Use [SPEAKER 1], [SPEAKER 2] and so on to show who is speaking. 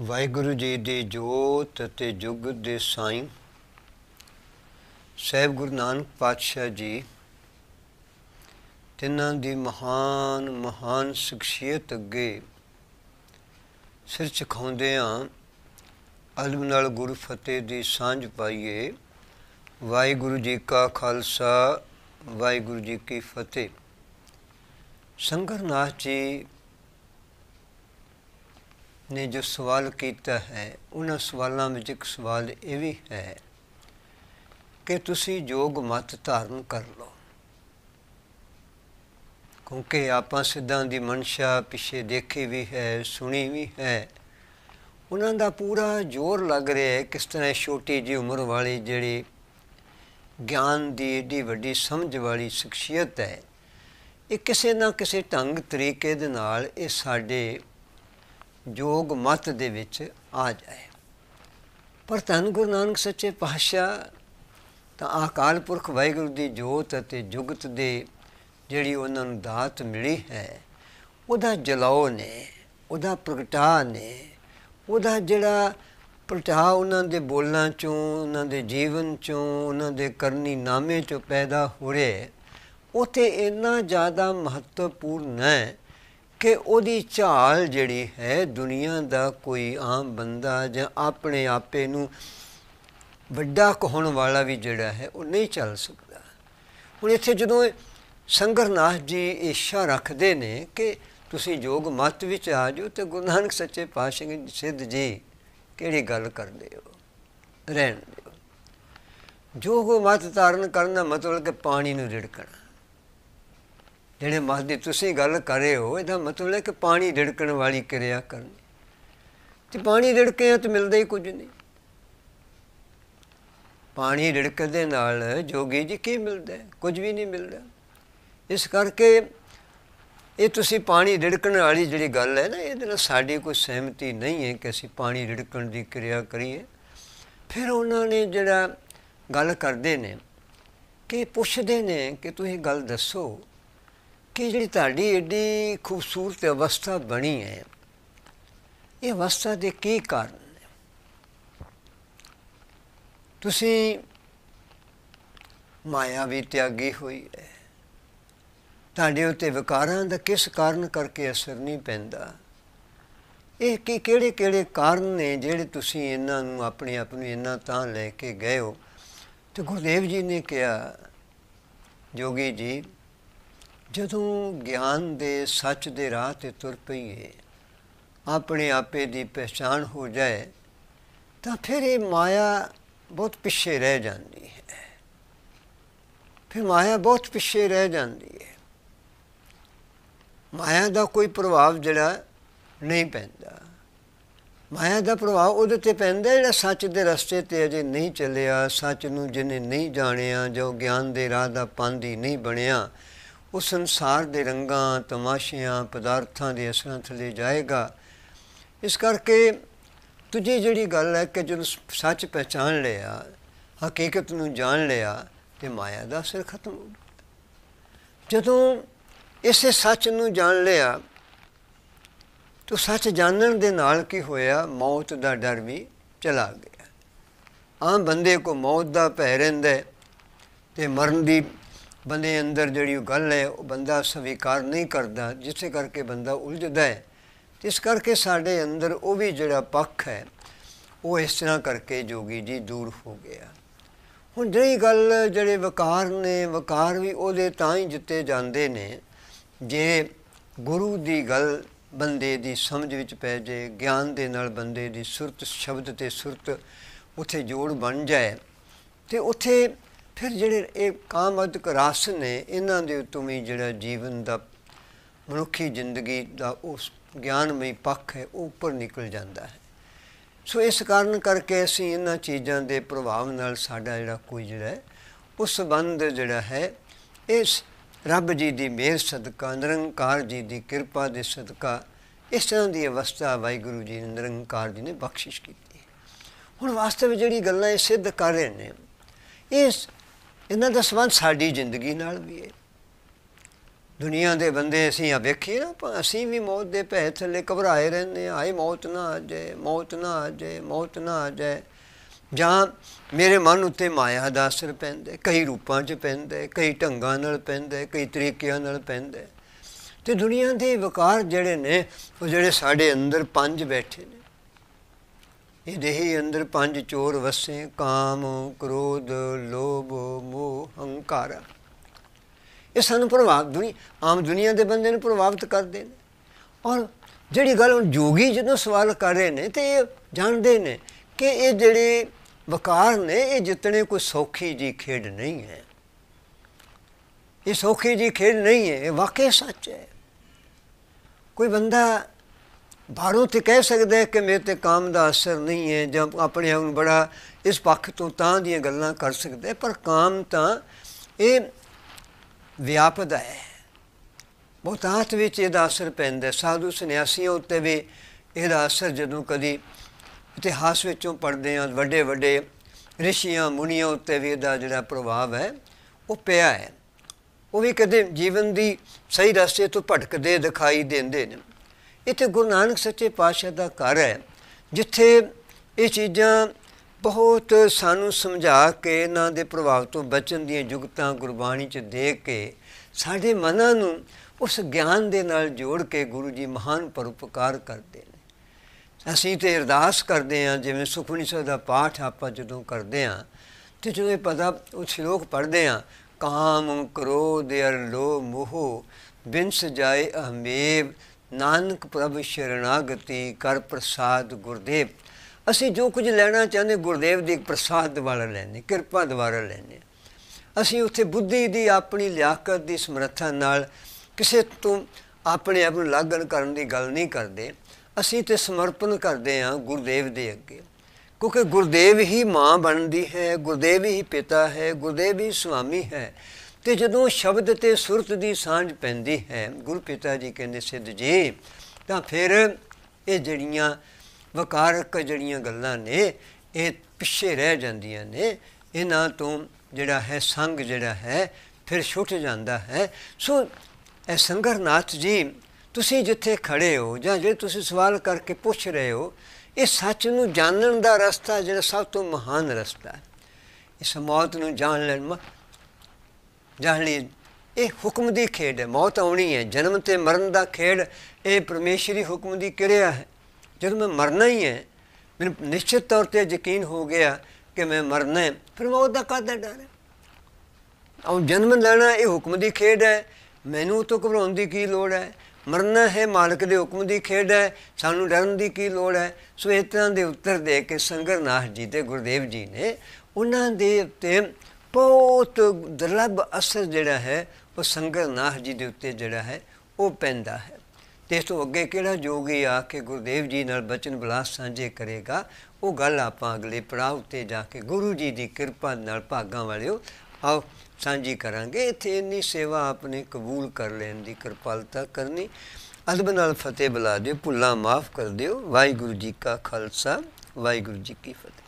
[SPEAKER 1] ਵਾਹਿਗੁਰੂ ਜੀ ਦੀ ਜੋਤ ਤੇ ਜੁਗ ਦੇ ਸਾਈਂ ਸਹਿਬ ਗੁਰੂ ਨਾਨਕ ਪਾਤਸ਼ਾਹ ਜੀ ਤਿੰਨਾਂ ਦੀ ਮਹਾਨ ਮਹਾਨ ਸ਼ਖਸੀਅਤ ਅੱਗੇ ਸਿਰ ਚਖਾਉਂਦੇ ਆ ਅਲਮ ਨਾਲ ਗੁਰੂ ਫਤਿਹ ਦੀ ਸਾਂਝ ਪਾਈਏ ਵਾਹਿਗੁਰੂ ਜੀ ਕਾ ਖਾਲਸਾ ਵਾਹਿਗੁਰੂ ਜੀ ਕੀ ਫਤਿਹ ਸੰਗਰਨਾਥ ਜੀ ਨੇ ਜੋ ਸਵਾਲ ਕੀਤਾ ਹੈ ਉਹਨਾਂ ਸਵਾਲਾਂ ਵਿੱਚ ਇੱਕ ਸਵਾਲ ਇਹ ਵੀ ਹੈ ਕਿ ਤੁਸੀਂ ਯੋਗ ਮਤ ਧਾਰਨ ਕਰ ਲਓ ਕਿਉਂਕਿ ਆਪਾਂ ਸਿੱਧਾਂ ਦੀ ਮਨਸ਼ਾ ਪਿੱਛੇ ਦੇਖੀ ਵੀ ਹੈ ਸੁਣੀ ਵੀ ਹੈ ਉਹਨਾਂ ਦਾ ਪੂਰਾ ਜ਼ੋਰ ਲੱਗ ਰਿਹਾ ਹੈ ਕਿਸ ਤਰ੍ਹਾਂ ਛੋਟੀ ਜੀ ਉਮਰ ਵਾਲੀ ਜਿਹੜੀ ਗਿਆਨ ਦੀ ਏਡੀ ਵੱਡੀ ਸਮਝ ਵਾਲੀ ਸ਼ਖਸੀਅਤ ਹੈ ਇਹ ਕਿਸੇ ਨਾ ਕਿਸੇ ਢੰਗ ਤਰੀਕੇ ਦੇ ਨਾਲ ਇਹ ਸਾਡੇ ਜੋਗ ਮਤ ਦੇ ਵਿੱਚ ਆ ਜਾਏ ਪਰ ਤਨ ਗੁਰੂ ਨਾਨਕ ਸੱਚੇ ਪਾਤਸ਼ਾਹ ਤਾਂ ਆਕਾਲ ਪੁਰਖ ਵਾਹਿਗੁਰੂ ਦੀ ਜੋਤ ਅਤੇ ਜੁਗਤ ਦੇ ਜਿਹੜੀ ਉਹਨਾਂ ਨੂੰ ਦਾਤ ਮਿਲੀ ਹੈ ਉਹਦਾ ਜਲਾਉ ਨੇ ਉਹਦਾ ਪ੍ਰਗਟਾ ਨੇ ਉਹਦਾ ਜਿਹੜਾ ਪ੍ਰਗਟਾ ਉਹਨਾਂ ਦੇ ਬੋਲਾਂ ਚੋਂ ਉਹਨਾਂ ਦੇ ਜੀਵਨ ਚੋਂ ਉਹਨਾਂ ਦੇ ਕਰਨੀ ਨਾਮੇ ਚੋਂ ਪੈਦਾ ਹੋ ਰਿਹਾ ਉਥੇ ਇੰਨਾ ਜ਼ਿਆਦਾ ਮਹੱਤਵਪੂਰਨ ਹੈ ਕਿ ਉਹਦੀ ਝਾਲ ਜਿਹੜੀ ਹੈ ਦੁਨੀਆ ਦਾ ਕੋਈ ਆਮ ਬੰਦਾ ਜਾਂ ਆਪਣੇ ਆਪੇ ਨੂੰ ਵੱਡਾ ਕਹਣ ਵਾਲਾ ਵੀ ਜਿਹੜਾ ਹੈ ਉਹ ਨਹੀਂ ਚੱਲ ਸਕਦਾ ਹੁਣ ਇੱਥੇ ਜਦੋਂ ਸੰਗਰਨਾਥ ਜੀ ਇਸ਼ਾ ਰੱਖਦੇ ਨੇ ਕਿ ਤੁਸੀਂ ਜੋਗ ਮਤ ਵਿੱਚ ਆ ਜਾਓ ਤੇ ਗੁਰੂ ਨਾਨਕ ਸੱਚੇ ਪਾਤਸ਼ਾਹ ਸਿੱਧ ਜੀ ਕਿਹੜੀ ਗੱਲ ਕਰਦੇ ਹੋ ਰਹਿਣ ਦਿਓ ਜੋਗ ਮਤ ਧਾਰਨ ਕਰਨ ਦਾ ਮਤਲਬ ਕਿ ਪਾਣੀ ਨੂੰ ਰਿੜਕਣਾ ਜਿਹੜੇ ਮਤ ਦੀ ਤੁਸੀਂ ਗੱਲ ਕਰ ਰਹੇ ਹੋ ਇਹਦਾ ਮਤਲਬ ਹੈ ਕਿ ਪਾਣੀ ਢੜਕਣ ਵਾਲੀ ਕਿਰਿਆ ਕਰਨੀ ਤੇ ਪਾਣੀ ਢਿੜਕੇ ਤਾਂ ਮਿਲਦਾ ਹੀ ਕੁਝ ਨਹੀਂ ਪਾਣੀ ਢਿੜਕਣ ਦੇ ਨਾਲ ਜੋਗੀ ਜੀ ਕੀ ਮਿਲਦਾ ਕੁਝ ਵੀ ਨਹੀਂ ਮਿਲਦਾ ਇਸ ਕਰਕੇ ਇਹ ਤੁਸੀਂ ਪਾਣੀ ਢੜਕਣ ਵਾਲੀ ਜਿਹੜੀ ਗੱਲ ਹੈ ਨਾ ਇਹਦੇ ਨਾਲ ਸਾਡੀ ਕੋਈ ਸਹਿਮਤੀ ਨਹੀਂ ਹੈ ਕਿ ਅਸੀਂ ਪਾਣੀ ਢੜਕਣ ਦੀ ਕਿਰਿਆ ਕਰੀਏ ਫਿਰ ਉਹਨਾਂ ਨੇ ਜਿਹੜਾ ਗੱਲ ਕਰਦੇ ਨੇ ਕਿ ਪੁੱਛਦੇ ਨੇ ਕਿ ਤੁਸੀਂ ਗੱਲ ਦੱਸੋ ਕਿ ਜਿਹੜੀ ਤੁਹਾਡੀ ਏਡੀ ਖੂਬਸੂਰਤ ਅਵਸਥਾ ਬਣੀ ਹੈ ਇਹ ਅਵਸਥਾ ਦੇ ਕੀ ਕਾਰਨ ਨੇ ਤੁਸੀਂ ਮਾਇਆ ਵੀ ਤਿਆਗੀ ਹੋਈ ਹੈ ਤੁਹਾਡੇ ਉੱਤੇ ਵਿਕਾਰਾਂ ਦਾ ਕਿਸ ਕਾਰਨ ਕਰਕੇ ਅਸਰ ਨਹੀਂ ਪੈਂਦਾ ਇਹ ਕੀ ਕਿਹੜੇ ਕਿਹੜੇ ਕਾਰਨ ਨੇ ਜਿਹੜੇ ਤੁਸੀਂ ਇਹਨਾਂ ਨੂੰ ਆਪਣੇ ਆਪ ਨੂੰ ਇਹਨਾਂ ਤਾਂ ਲੈ ਕੇ ਗਏ ਹੋ ਤੇ ਗੁਰਦੇਵ ਜੀ ਨੇ ਕਿਹਾ ਜੋਗੀ ਜੀ ਜਦੋਂ ਗਿਆਨ ਦੇ ਸੱਚ ਦੇ ਰਾਹ ਤੇ ਤੁਰ ਪਈਏ ਆਪਣੇ ਆਪੇ ਦੀ ਪਛਾਣ ਹੋ ਜਾਏ ਤਾਂ ਫਿਰ ਇਹ ਮਾਇਆ ਬਹੁਤ ਪਿੱਛੇ ਰਹਿ ਜਾਂਦੀ ਹੈ ਫਿਰ ਮਾਇਆ ਬਹੁਤ ਪਿੱਛੇ ਰਹਿ ਜਾਂਦੀ ਹੈ ਮਾਇਆ ਦਾ ਕੋਈ ਪ੍ਰਭਾਵ ਜਿਹੜਾ ਨਹੀਂ ਪੈਂਦਾ ਮਾਇਆ ਦਾ ਪ੍ਰਭਾਵ ਉਹਦੇ ਤੇ ਪੈਂਦਾ ਜਿਹੜਾ ਸੱਚ ਦੇ ਰਸਤੇ ਤੇ ਅਜੇ ਨਹੀਂ ਚੱਲਿਆ ਸੱਚ ਨੂੰ ਜਿਹਨੇ ਨਹੀਂ ਜਾਣਿਆ ਜੋ ਗਿਆਨ ਦੇ ਰਾਹ ਦਾ ਹੀ ਨਹੀਂ ਬਣਿਆ ਉਹ ਸੰਸਾਰ ਦੇ ਰੰਗਾਂ ਤਮਾਸ਼ਿਆਂ ਪਦਾਰਥਾਂ ਦੇ ਅਸਰਾਂ ਥਲੇ ਜਾਏਗਾ ਇਸ ਕਰਕੇ ਤੁਝੇ ਜਿਹੜੀ ਗੱਲ ਹੈ ਕਿ ਜਦੋਂ ਸੱਚ ਪਹਿਚਾਨ ਲਿਆ ਹਕੀਕਤ ਨੂੰ ਜਾਣ ਲਿਆ ਤੇ ਮਾਇਆ ਦਾ ਅਸਰ ਖਤਮ ਹੋ ਗਿਆ ਜਦੋਂ ਇਸੇ ਸੱਚ ਨੂੰ ਜਾਣ ਲਿਆ ਤੋ ਸੱਚ ਜਾਣਨ ਦੇ ਨਾਲ ਕੀ ਹੋਇਆ ਮੌਤ ਦਾ ਡਰ ਵੀ ਚਲਾ ਗਿਆ ਆਮ ਬੰਦੇ ਕੋ ਮੌਤ ਦਾ ਭੈ ਰਹਿੰਦਾ ਤੇ ਮਰਨ ਦੀ ਬੰਦੇ ਅੰਦਰ ਜਿਹੜੀ ਗੱਲ ਹੈ ਉਹ ਬੰਦਾ ਸਵੀਕਾਰ ਨਹੀਂ ਕਰਦਾ ਜਿਸੇ ਕਰਕੇ ਬੰਦਾ ਉਲਝਦਾ ਹੈ ਇਸ ਕਰਕੇ ਸਾਡੇ ਅੰਦਰ ਉਹ ਵੀ ਜਿਹੜਾ ਪੱਖ ਹੈ ਉਹ ਇਸ ਤਰ੍ਹਾਂ ਕਰਕੇ ਜੋਗੀ ਜੀ ਦੂਰ ਹੋ ਗਿਆ ਹੁਣ ਜਿਹੜੀ ਗੱਲ ਜਿਹੜੇ ਵਕਾਰ ਨੇ ਵਕਾਰ ਵੀ ਉਹਦੇ ਤਾਂ ਹੀ ਜਿੱਤੇ ਜਾਂਦੇ ਨੇ ਜੇ ਗੁਰੂ ਦੀ ਗੱਲ ਬੰਦੇ ਦੀ ਸਮਝ ਵਿੱਚ ਪੈ ਜੇ ਗਿਆਨ ਦੇ ਨਾਲ ਬੰਦੇ ਦੀ ਸੁਰਤ ਸ਼ਬਦ ਤੇ ਸੁਰਤ ਉਥੇ ਜੋੜ ਬਣ ਜਾਏ ਤੇ ਉਥੇ ਫਿਰ ਜਿਹੜੇ ਇਹ ਕਾਮਦਕ ਰਸ ਨੇ ਇਹਨਾਂ ਦੇ ਉੱਤੋਂ ਵੀ ਜਿਹੜਾ ਜੀਵਨ ਦਾ ਮਨੁੱਖੀ ਜ਼ਿੰਦਗੀ ਦਾ ਉਸ ਗਿਆਨਮਈ ਪੱਖ ਹੈ ਉੱਪਰ ਨਿਕਲ ਜਾਂਦਾ ਹੈ ਸੋ ਇਸ ਕਾਰਨ ਕਰਕੇ ਅਸੀਂ ਇਹਨਾਂ ਚੀਜ਼ਾਂ ਦੇ ਪ੍ਰਭਾਵ ਨਾਲ ਸਾਡਾ ਜਿਹੜਾ ਕੋਈ ਜਿਹੜਾ ਉਸ ਸੰਬੰਧ ਜਿਹੜਾ ਹੈ ਇਸ ਰੱਬ ਜੀ ਦੀ ਮਿਹਰ ਸਦਕਾ ਨਿਰੰਕਾਰ ਜੀ ਦੀ ਕਿਰਪਾ ਦੇ ਸਦਕਾ ਇਸ ਤਰ੍ਹਾਂ ਦੀ ਅਵਸਥਾ ਵਾਹਿਗੁਰੂ ਜੀ ਨੇ ਨਿਰੰਕਾਰ ਜੀ ਨੇ ਬਖਸ਼ਿਸ਼ ਕੀਤੀ ਹੁਣ ਵਾਸਤਵ ਵਿੱਚ ਜਿਹੜੀ ਗੱਲਾਂ ਇਹ ਸਿੱਧ ਕਰ ਰਹੇ ਨੇ ਇਸ ਇਹਨਾਂ ਦਾ ਸਬੰਧ ਸਾਡੀ ਜ਼ਿੰਦਗੀ ਨਾਲ ਵੀ ਹੈ ਦੁਨੀਆ ਦੇ ਬੰਦੇ ਅਸੀਂ ਆ ਵੇਖੀਏ ਨਾ ਅਸੀਂ ਵੀ ਮੌਤ ਦੇ ਭੈ ਥੱਲੇ ਘਬਰਾਏ ਰਹਿੰਦੇ ਆ ਆਏ ਮੌਤ ਨਾ ਆ ਜਾਏ ਮੌਤ ਨਾ ਆ ਜਾਏ ਮੌਤ ਨਾ ਆ ਜਾਏ ਜਾਂ ਮੇਰੇ ਮਨ ਉੱਤੇ ਮਾਇਆ ਦਾ ਅਸਰ ਪੈਂਦਾ ਕਈ ਰੂਪਾਂ 'ਚ ਪੈਂਦਾ ਕਈ ਢੰਗਾਂ ਨਾਲ ਪੈਂਦਾ ਕਈ ਤਰੀਕਿਆਂ ਨਾਲ ਪੈਂਦਾ ਤੇ ਦੁਨੀਆ ਦੇ ਵਿਕਾਰ ਜਿਹੜੇ ਨੇ ਉਹ ਜਿਹੜੇ ਸਾਡੇ ਅੰਦਰ ਪੰਜ ਬੈਠੇ ਨੇ ਇਹ ਦੇਹੀ ਅੰਦਰ ਪੰਜ ਚੋਰ ਵਸੇ ਕਾਮ ਕ੍ਰੋਧ ਲੋ ਹੰਕਾਰ ਆ ਇਹ ਸਾਨੂੰ ਪ੍ਰਭਾਵ ਦੁਨੀ ਆਮ ਦੁਨੀਆ ਦੇ ਬੰਦੇ ਨੂੰ ਪ੍ਰਭਾਵਿਤ ਕਰਦੇ ਨੇ ਔਰ ਜਿਹੜੀ ਗੱਲ ਹੁਣ ਜੋਗੀ ਜਦੋਂ ਸਵਾਲ ਕਰ ਰਹੇ ਨੇ ਤੇ ਇਹ ਜਾਣਦੇ ਨੇ ਕਿ ਇਹ ਜਿਹੜੇ ਵਕਾਰ ਨੇ ਇਹ ਜਿਤਨੇ ਕੋਈ ਸੌਖੀ ਜੀ ਖੇਡ ਨਹੀਂ ਹੈ ਇਹ ਸੌਖੀ ਜੀ ਖੇਡ ਨਹੀਂ ਹੈ ਇਹ ਵਾਕਿਆ ਸੱਚ ਹੈ ਕੋਈ ਬੰਦਾ ਬਾਹਰੋਂ ਤੇ ਕਹਿ ਸਕਦਾ ਹੈ ਕਿ ਮੇਰੇ ਤੇ ਕਾਮ ਦਾ ਅਸਰ ਨਹੀਂ ਹੈ ਜਾਂ ਆਪਣੇ ਆਪ ਨੂੰ ਬੜਾ ਇਸ ਪੱਖ ਤੋਂ ਤਾਂ ਦੀਆਂ ਗੱਲਾਂ ਕਰ ਸਕਦਾ ਪਰ ਕਾਮ ਤਾਂ ਇਹ ਵਿਆਪਦਾ ਹੈ ਬਹੁਤਾਤ ਵਿੱਚ ਇਹਦਾ ਅਸਰ ਪੈਂਦਾ ਸਾਧੂ ਸੰਨਿਆਸੀਆਂ ਉੱਤੇ ਵੀ ਇਹਦਾ ਅਸਰ ਜਦੋਂ ਕਦੀ ਇਤਿਹਾਸ ਵਿੱਚੋਂ ਪੜਦੇ ਆ ਵੱਡੇ ਵੱਡੇ ਰਿਸ਼ੀਆਂ ਮੁਨੀਆਂ ਉੱਤੇ ਵੀ ਇਹਦਾ ਜਿਹੜਾ ਪ੍ਰਭਾਵ ਹੈ ਉਹ ਪਿਆ ਹੈ ਉਹ ਵੀ ਕਦੇ ਜੀਵਨ ਦੀ ਸਹੀ ਰਸਤੇ ਤੋਂ ਭਟਕਦੇ ਦਿਖਾਈ ਦਿੰਦੇ ਨੇ ਇੱਥੇ ਗੁਰੂ ਨਾਨਕ ਸੱਚੇ ਪਾਤਸ਼ਾਹ ਦਾ ਘਰ ਹੈ ਜਿੱਥੇ ਇਹ ਚੀਜ਼ਾਂ ਬਹੁਤ ਸਾਨੂੰ ਸਮਝਾ ਕੇ ਇਹਨਾਂ ਦੇ ਪ੍ਰਭਾਵ ਤੋਂ ਬਚਣ ਦੀਆਂ ਜੁਗਤਾਂ ਗੁਰਬਾਣੀ 'ਚ ਦੇ ਕੇ ਸਾਡੇ ਮਨਾਂ ਨੂੰ ਉਸ ਗਿਆਨ ਦੇ ਨਾਲ ਜੋੜ ਕੇ ਗੁਰੂ ਜੀ ਮਹਾਨ ਪਰਉਪਕਾਰ ਕਰਦੇ ਨੇ ਅਸੀਂ ਤੇ ਅਰਦਾਸ ਕਰਦੇ ਹਾਂ ਜਿਵੇਂ ਸੁਖਮਨੀ ਸਾਹਿਬ ਦਾ ਪਾਠ ਆਪਾਂ ਜਦੋਂ ਕਰਦੇ ਹਾਂ ਤੇ ਜਦੋਂ ਇਹ ਪਤਾ ਉਹ ਸ਼ਲੋਕ ਪੜ੍ਹਦੇ ਹਾਂ ਕਾਮ ਕ੍ਰੋਧ ਅਰ ਲੋਭ ਮੋਹ ਬਿੰਸ ਜਾਏ ਅਹਮੇਵ ਨਾਨਕ ਪ੍ਰਭ ਸ਼ਰਨਾਗਤੀ ਕਰ ਪ੍ਰਸਾਦ ਗੁਰਦੇਵ ਅਸੀਂ ਜੋ ਕੁਝ ਲੈਣਾ ਚਾਹੁੰਦੇ ਗੁਰਦੇਵ ਦੀ ਪ੍ਰਸਾਦ ਦੁਆਰਾ ਲੈਣੇ ਕਿਰਪਾ ਦੁਆਰਾ ਲੈਣੇ ਅਸੀਂ ਉੱਥੇ ਬੁੱਧੀ ਦੀ ਆਪਣੀ ਲਿਆਕਤ ਦੀ ਸਮਰੱਥਾ ਨਾਲ ਕਿਸੇ ਤੋਂ ਆਪਣੇ ਆਪ ਨੂੰ ਲਾਗਣ ਕਰਨ ਦੀ ਗੱਲ ਨਹੀਂ ਕਰਦੇ ਅਸੀਂ ਤੇ ਸਮਰਪਣ ਕਰਦੇ ਹਾਂ ਗੁਰਦੇਵ ਦੇ ਅੱਗੇ ਕਿਉਂਕਿ ਗੁਰਦੇਵ ਹੀ ਮਾਂ ਬਣਦੀ ਹੈ ਗੁਰਦੇਵ ਹੀ ਪਿਤਾ ਹੈ ਗੁਰਦੇਵ ਹੀ ਸੁਆਮੀ ਹੈ ਤੇ ਜਦੋਂ ਸ਼ਬਦ ਤੇ ਸੁਰਤ ਦੀ ਸਾਂਝ ਪੈਂਦੀ ਹੈ ਗੁਰੂ ਪਿਤਾ ਜੀ ਕਹਿੰਦੇ ਸਿੱਧ ਜੀ ਤਾਂ ਫਿਰ ਇਹ ਜਿਹੜੀਆਂ ਵਕਾਰਕ ਜਿਹੜੀਆਂ ਗੱਲਾਂ ਨੇ ਇਹ ਪਿੱਛੇ ਰਹਿ ਜਾਂਦੀਆਂ ਨੇ ਇਹਨਾਂ ਤੋਂ ਜਿਹੜਾ ਹੈ ਸੰਗ ਜਿਹੜਾ ਹੈ ਫਿਰ ਛੁੱਟ ਜਾਂਦਾ ਹੈ ਸੋ ਇਹ ਸੰਗਰਨਾਥ ਜੀ ਤੁਸੀਂ ਜਿੱਥੇ ਖੜੇ ਹੋ ਜਾਂ ਜੇ ਤੁਸੀਂ ਸਵਾਲ ਕਰਕੇ ਪੁੱਛ ਰਹੇ ਹੋ ਇਹ ਸੱਚ ਨੂੰ ਜਾਣਨ ਦਾ ਰਸਤਾ ਜਿਹੜਾ ਸਭ ਤੋਂ ਮਹਾਨ ਰਸਤਾ ਹੈ ਇਸ ਮੌਤ ਨੂੰ ਜਾਣ ਲੈਣ ਜਾਣ ਲਈ ਇਹ ਹੁਕਮ ਦੀ ਖੇਡ ਹੈ ਮੌਤ ਆਉਣੀ ਹੈ ਜਨਮ ਤੇ ਮਰਨ ਦਾ ਖੇਡ ਇਹ ਪਰਮੇਸ਼ਰੀ ਹੁਕਮ ਦੀ ਕਿਰਿਆ ਹੈ ਜਦੋਂ ਮੈਂ ਮਰਨਾ ਹੀ ਹੈ ਮੈਨੂੰ ਨਿਸ਼ਚਿਤ ਤੌਰ ਤੇ ਯਕੀਨ ਹੋ ਗਿਆ ਕਿ ਮੈਂ ਮਰਨਾ ਹੈ ਫਿਰ ਮੌਤ ਦਾ ਕਾਹਦਾ ਡਰ ਹੈ ਆਉ ਜਨਮ ਲੈਣਾ ਇਹ ਹੁਕਮ ਦੀ ਖੇਡ ਹੈ ਮੈਨੂੰ ਉਤੋਂ ਘਬਰਾਉਣ ਦੀ ਕੀ ਲੋੜ ਹੈ ਮਰਨਾ ਹੈ ਮਾਲਕ ਦੇ ਹੁਕਮ ਦੀ ਖੇਡ ਹੈ ਸਾਨੂੰ ਡਰਨ ਦੀ ਕੀ ਲੋੜ ਹੈ ਸੋ ਇਸ ਤਰ੍ਹਾਂ ਦੇ ਉੱਤਰ ਦੇ ਕੇ ਸੰਗਰਨਾਥ ਜੀ ਤੇ ਗੁਰਦੇਵ ਜੀ ਨੇ ਉਹਨਾਂ ਦੇ ਉੱਤੇ ਬਹੁਤ ਦਰਲਬ ਅਸਰ ਜਿਹੜਾ ਹੈ ਉਹ ਸੰਗਰਨਾਥ ਜੀ ਦੇ ਉੱਤੇ ਜਿਹੜਾ ਹੈ ਉਹ ਪੈਂਦਾ ਹੈ ਤੇ ਇਸ ਤੋਂ ਅੱਗੇ ਕਿਹੜਾ ਜੋਗੀ ਆ ਕੇ ਗੁਰਦੇਵ ਜੀ ਨਾਲ ਬਚਨ ਬਲਾਸ ਸਾਂਝੇ ਕਰੇਗਾ ਉਹ ਗੱਲ ਆਪਾਂ ਅਗਲੇ ਪੜਾਅ ਉੱਤੇ ਜਾ ਕੇ ਗੁਰੂ ਜੀ ਦੀ ਕਿਰਪਾ ਨਾਲ ਭਾਗਾਂ ਵਾਲਿਓ ਆਓ ਸਾਂਝੀ ਕਰਾਂਗੇ ਇੱਥੇ ਇੰਨੀ ਸੇਵਾ ਆਪਣੇ ਕਬੂਲ ਕਰ ਲੈਣ ਦੀ ਕਿਰਪਾਲਤਾ ਕਰਨੀ ਅਦਬ ਨਾਲ ਫਤਿਹ ਬੁਲਾ ਦਿਓ ਭੁੱਲਾ ਮਾਫ ਕਰ ਦਿਓ ਵਾਹਿਗੁਰੂ ਜੀ ਕਾ ਖਾਲਸਾ ਵਾਹਿਗੁਰੂ ਜੀ ਕੀ ਫਤਿਹ